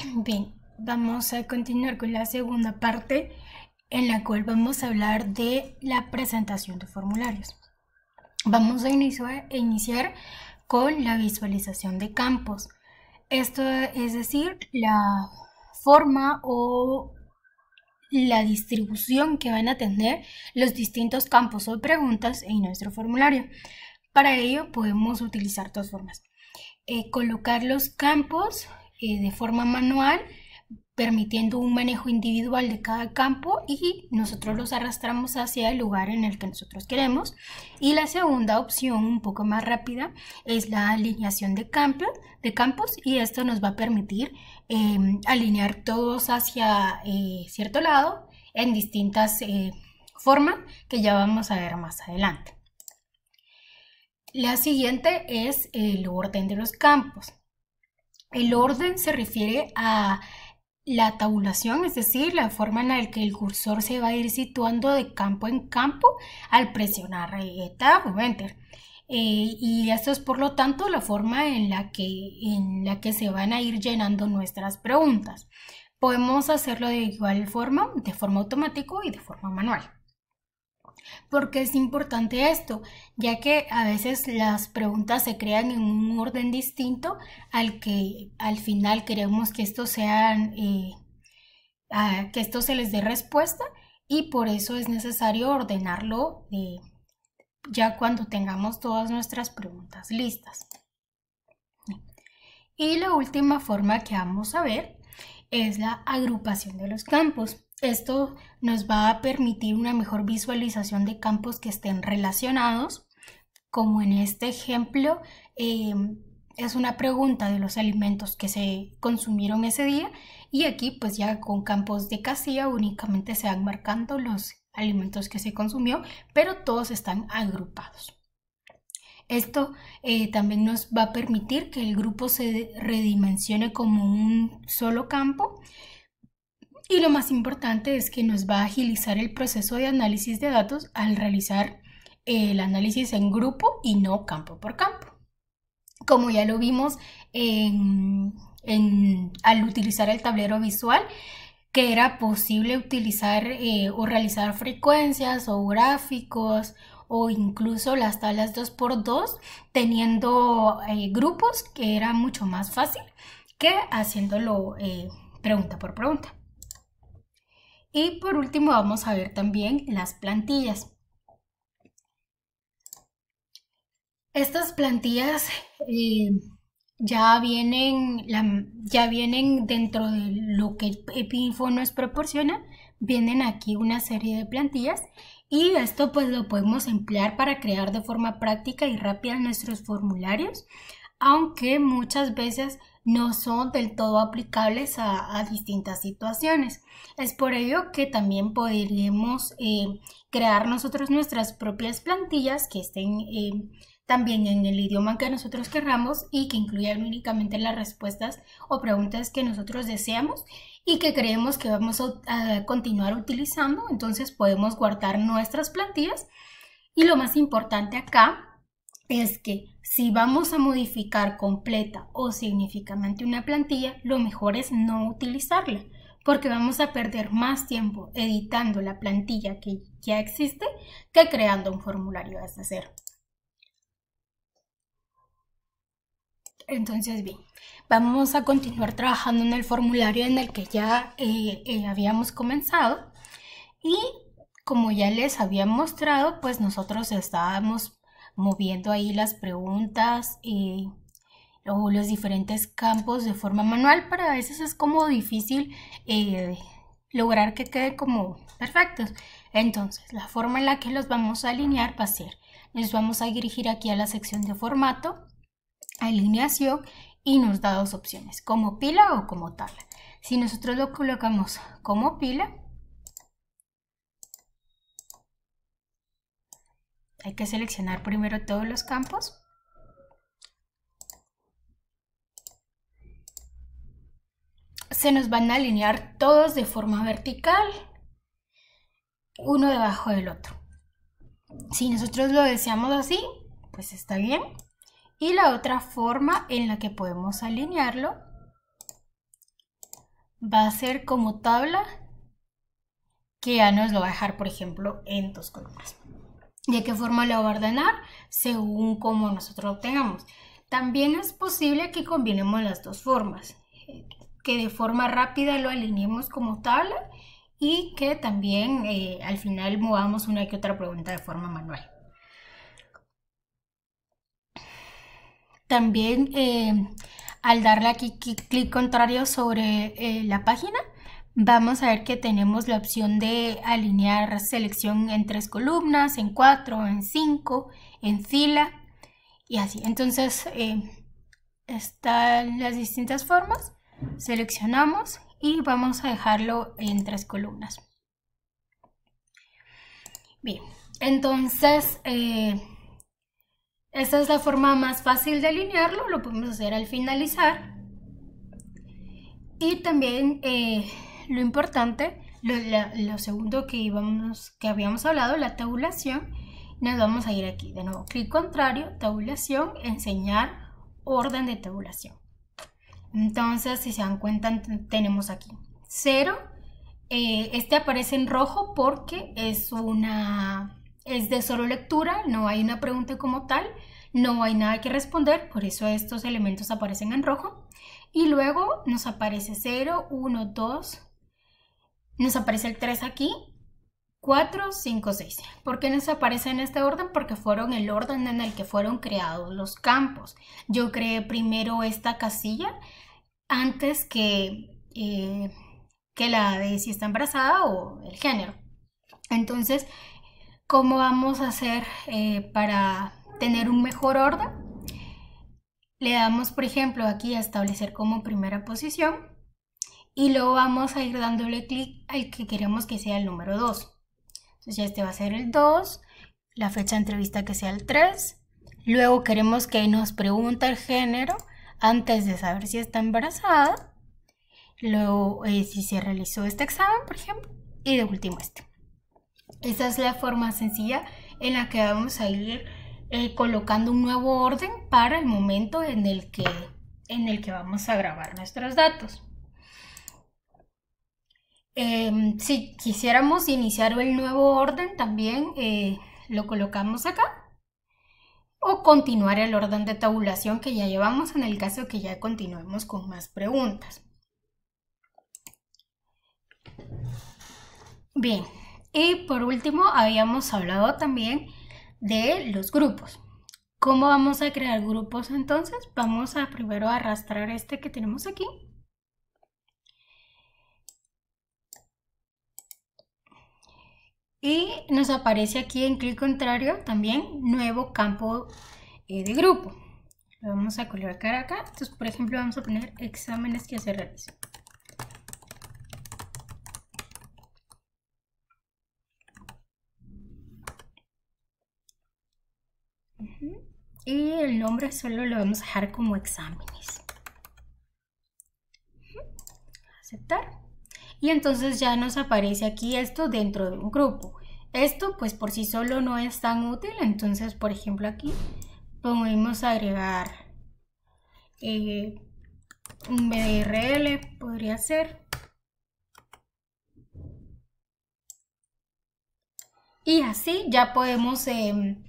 Bien, vamos a continuar con la segunda parte en la cual vamos a hablar de la presentación de formularios. Vamos a iniciar, con la visualización de campos. Esto es decir, la forma o la distribución que van a tener los distintos campos o preguntas en nuestro formulario. Para ello podemos utilizar dos formas. Eh, colocar los campos eh, de forma manual, permitiendo un manejo individual de cada campo y nosotros los arrastramos hacia el lugar en el que nosotros queremos. Y la segunda opción, un poco más rápida, es la alineación de, campos, de campos y esto nos va a permitir em, alinear todos hacia eh, cierto lado en distintas eh, formas que ya vamos a ver más adelante. La siguiente es el orden de los campos. El orden se refiere a la tabulación, es decir, la forma en la que el cursor se va a ir situando de campo en campo al presionar Tab o Enter. Eh, y esto es por lo tanto la forma en la, que, en la que se van a ir llenando nuestras preguntas. Podemos hacerlo de igual forma, de forma automática y de forma manual. Porque es importante esto, ya que a veces las preguntas se crean en un orden distinto al que al final queremos que eh, que esto se les dé respuesta y por eso es necesario ordenarlo eh, ya cuando tengamos todas nuestras preguntas listas. Y la última forma que vamos a ver es la agrupación de los campos. Esto nos va a permitir una mejor visualización de campos que estén relacionados, como en este ejemplo, em, es una pregunta de los alimentos que se consumieron ese día y aquí pues ya con campos de casilla únicamente se van marcando los alimentos que se consumió, pero todos están agrupados. Esto eh, también nos va a permitir que el grupo se redimensione como un solo campo y lo más importante es que nos va a agilizar el proceso de análisis de datos al realizar eh, el análisis en grupo y no campo por campo. Como ya lo vimos al utilizar el tablero visual, que era posible utilizar eh, o realizar frecuencias o gráficos o incluso las tablas 2x2 teniendo eh, grupos que era mucho más fácil que haciéndolo pregunta por pregunta. Y por último vamos a ver también las plantillas. Estas plantillas eh, ya, vienen, ya vienen dentro de lo que Epinfo nos proporciona. Vienen aquí una serie de plantillas y esto pues lo podemos emplear para crear de forma práctica y rápida nuestros formularios, aunque muchas veces no son del todo aplicables a, distintas situaciones. Es por ello que también podremos eh, crear nosotros nuestras propias plantillas que estén eh, también en el idioma que nosotros querramos y que incluyan únicamente las respuestas o preguntas que nosotros deseamos y que creemos que vamos a continuar utilizando. Entonces podemos guardar nuestras plantillas y lo más importante acá es que si vamos a modificar completa o significativamente una plantilla, lo mejor es no utilizarla, porque vamos a perder más tiempo editando la plantilla que ya existe que creando un formulario desde cero. Entonces, bien, vamos a continuar trabajando en el formulario en el que ya eh, eh, habíamos comenzado y como ya les había mostrado, pues nosotros estábamos moviendo ahí las preguntas y o los diferentes campos de forma manual, pero a veces es como difícil eh, lograr que quede como perfectos. Entonces, la forma en la que los vamos a alinear va a ser, nos vamos a dirigir aquí a la sección de formato, alineación y nos da dos opciones, como pila o como tabla. Si nosotros lo colocamos como pila, Hay que seleccionar primero todos los campos. Se nos van a alinear todos de forma vertical, uno debajo del otro. Si nosotros lo deseamos así, pues está bien. Y la otra forma en la que podemos alinearlo va a ser como tabla que ya nos lo va a dejar, por ejemplo, en dos columnas de qué forma lo ordenar según como nosotros tengamos. También es posible que combinemos las dos formas, eh, que de forma rápida lo alineemos como tabla y que también eh, al final movamos una que otra pregunta de forma manual. También eh, al darle aquí clic contrario sobre la página, vamos a ver que tenemos la opción de alinear selección en tres columnas, en cuatro, en cinco, en fila y así. Entonces eh, están las distintas formas, seleccionamos y vamos a dejarlo en tres columnas. Bien, entonces eh, esta es la forma más fácil de alinearlo, lo podemos hacer al finalizar. Y también... Eh, lo importante, lo, segundo que, íbamos, que habíamos hablado, la tabulación, nos vamos a ir aquí de nuevo, clic contrario, tabulación, enseñar orden de tabulación. Entonces, si se dan cuenta, tenemos aquí 0. Eh, este aparece en rojo porque es una es de solo lectura, no hay una pregunta como tal, no hay nada que responder, por eso estos elementos aparecen en rojo. Y luego nos aparece 0, 1, 2, nos aparece el 3 aquí, 4, 5, 6. ¿Por qué nos aparece en este orden? Porque fueron el orden en el que fueron creados los campos. Yo creé primero esta casilla antes que, eh, que la de si está embarazada o el género. Entonces, ¿cómo vamos a hacer eh, para tener un mejor orden? Le damos, por ejemplo, aquí a establecer como primera posición y luego vamos a ir dándole clic al que queremos que sea el número 2. Entonces ya este va a ser el 2, la fecha de entrevista que sea el 3. Luego queremos que nos pregunte el género antes de saber si está embarazada. Luego eh, si se realizó este examen, por ejemplo. Y de último este. Esa es la forma sencilla en la que vamos a ir eh, colocando un nuevo orden para el momento en el que, en el que vamos a grabar nuestros datos. Em, si quisiéramos iniciar el nuevo orden también eh, lo colocamos acá o continuar el orden de tabulación que ya llevamos en el caso que ya continuemos con más preguntas. Bien, y por último habíamos hablado también de los grupos. ¿Cómo vamos a crear grupos entonces? Vamos a primero arrastrar este que tenemos aquí Y nos aparece aquí en clic contrario también nuevo campo eh, de grupo. Lo vamos a colocar acá. Entonces, por ejemplo, vamos a poner exámenes que se realizan. Y el nombre solo lo vamos a dejar como exámenes. Aceptar y entonces ya nos aparece aquí esto dentro de un grupo. Esto pues por sí solo no es tan útil, entonces por ejemplo aquí podemos agregar eh, un BDRL, podría ser. Y así ya podemos em,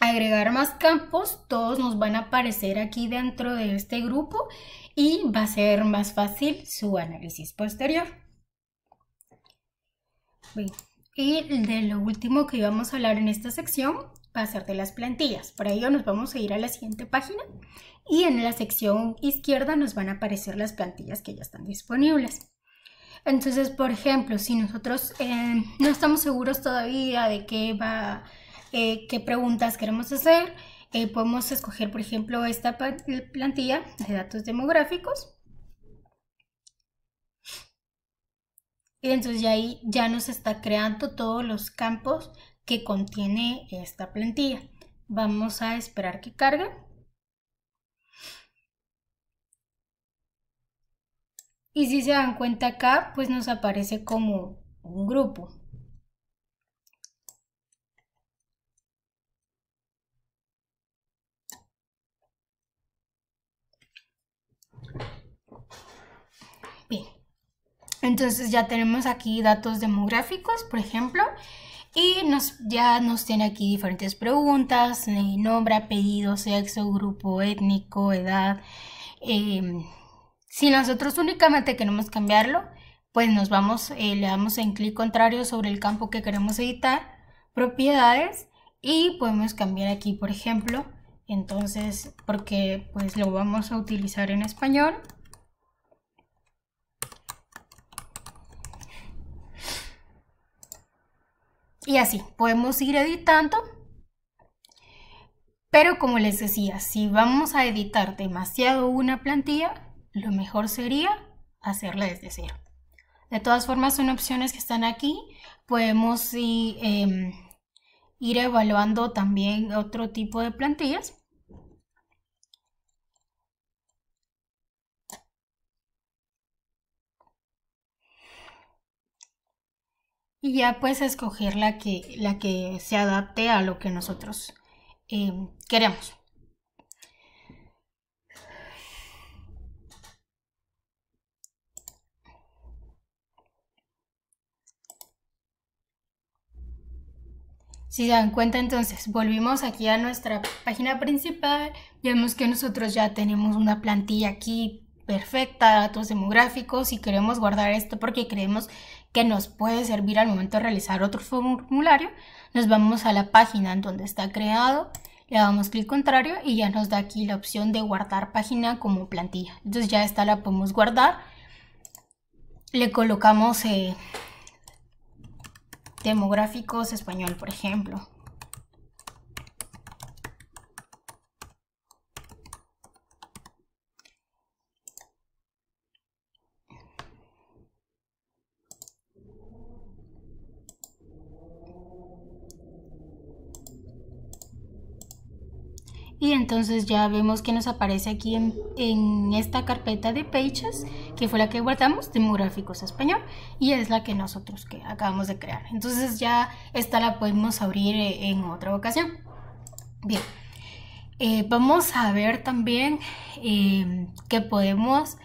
agregar más campos, todos nos van a aparecer aquí dentro de este grupo y va a ser más fácil su análisis posterior. Y de lo último que íbamos a hablar en esta sección va a ser de las plantillas. Para ello nos vamos a ir a la siguiente página y en la sección izquierda nos van a aparecer las plantillas que ya están disponibles. Entonces, por ejemplo, si nosotros eh, no estamos seguros todavía de qué va, eh, qué preguntas queremos hacer, eh, podemos escoger, por ejemplo, esta plantilla de datos demográficos entonces ya ahí ya nos está creando todos los campos que contiene esta plantilla. Vamos a esperar que cargue. Y si se dan cuenta acá, pues nos aparece como un grupo. Entonces ya tenemos aquí datos demográficos, por ejemplo, y ya nos tiene aquí diferentes preguntas, eh, nombre, apellido, sexo, grupo étnico, edad. Em, si nosotros únicamente queremos cambiarlo, pues nos vamos, eh, le damos en clic contrario sobre el campo que queremos editar, propiedades, y podemos cambiar aquí, por ejemplo, entonces, porque pues lo vamos a utilizar en español. Y así, podemos ir editando. Pero como les decía, si vamos a editar demasiado una plantilla, lo mejor sería hacerla desde cero. De todas formas, son opciones que están aquí. Podemos ir, eh, em, ir evaluando también otro tipo de plantillas. y ya pues escoger la que, la que se adapte a lo que nosotros eh, queremos. Si se dan cuenta, entonces volvimos aquí a nuestra página principal. Vemos que nosotros ya tenemos una plantilla aquí perfecta, datos demográficos y queremos guardar esto porque creemos que nos puede servir al momento de realizar otro formulario, nos vamos a la página en donde está creado, le damos clic contrario y ya nos da aquí la opción de guardar página como plantilla. Entonces ya esta la podemos guardar. Le colocamos eh, demográficos español, por ejemplo. entonces ya vemos que nos aparece aquí en, esta carpeta de pages que fue la que guardamos demográficos español y es la que nosotros que acabamos de crear entonces ya esta la podemos abrir eh, en otra ocasión bien eh, vamos a ver también eh, que podemos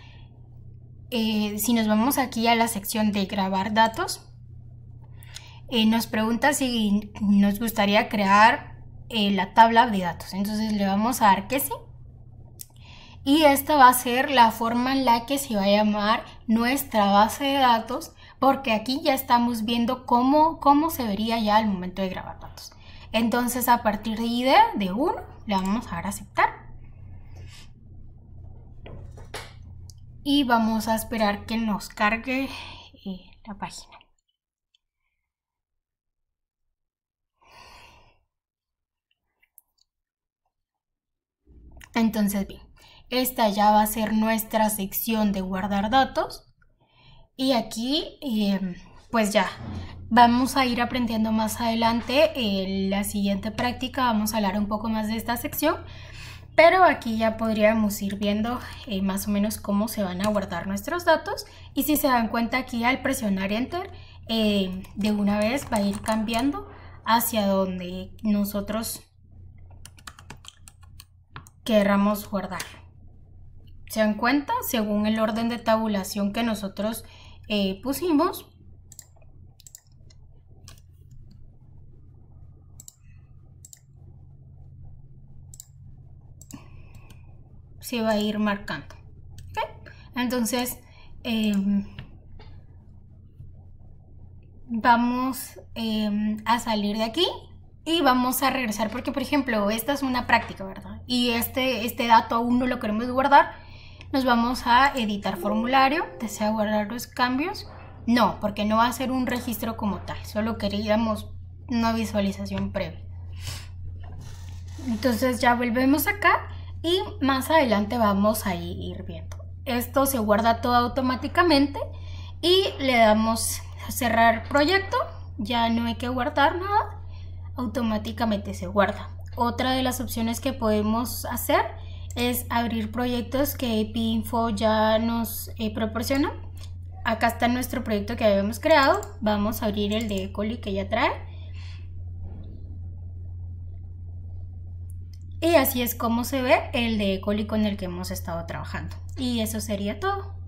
si nos vamos aquí a la sección de grabar datos nos pregunta si nos gustaría crear eh, la tabla de datos. Entonces le vamos a dar que sí. Y esta va a ser la forma en la que se va a llamar nuestra base de datos, porque aquí ya estamos viendo cómo, cómo se vería ya al momento de grabar datos. Entonces a partir de idea de 1 le vamos a dar a aceptar. Y vamos a esperar que nos cargue eh, la página. Entonces, bien, esta ya va a ser nuestra sección de guardar datos. Y aquí, em, pues ya, vamos a ir aprendiendo más adelante. En eh, la siguiente práctica vamos a hablar un poco más de esta sección. Pero aquí ya podríamos ir viendo eh, más o menos cómo se van a guardar nuestros datos. Y si se dan cuenta aquí al presionar Enter, eh, de una vez va a ir cambiando hacia donde nosotros queramos guardar. Se dan cuenta, según el orden de tabulación que nosotros eh, pusimos, se va a ir marcando. Entonces, em, vamos em, a salir de aquí y vamos a regresar porque, por ejemplo, esta es una práctica, ¿verdad? Y este, este dato aún no lo queremos guardar. Nos vamos a editar formulario. ¿Desea guardar los cambios? No, porque no va a ser un registro como tal. Solo queríamos una visualización previa. Entonces ya volvemos acá y más adelante vamos a ir viendo. Esto se guarda todo automáticamente y le damos a cerrar proyecto. Ya no hay que guardar nada automáticamente se guarda. Otra de las opciones que podemos hacer es abrir proyectos que AP Info ya nos eh, proporciona. Acá está nuestro proyecto que habíamos creado. Vamos a abrir el de Ecoli que ya trae. Y así es como se ve el de Ecoli con el que hemos estado trabajando. Y eso sería todo.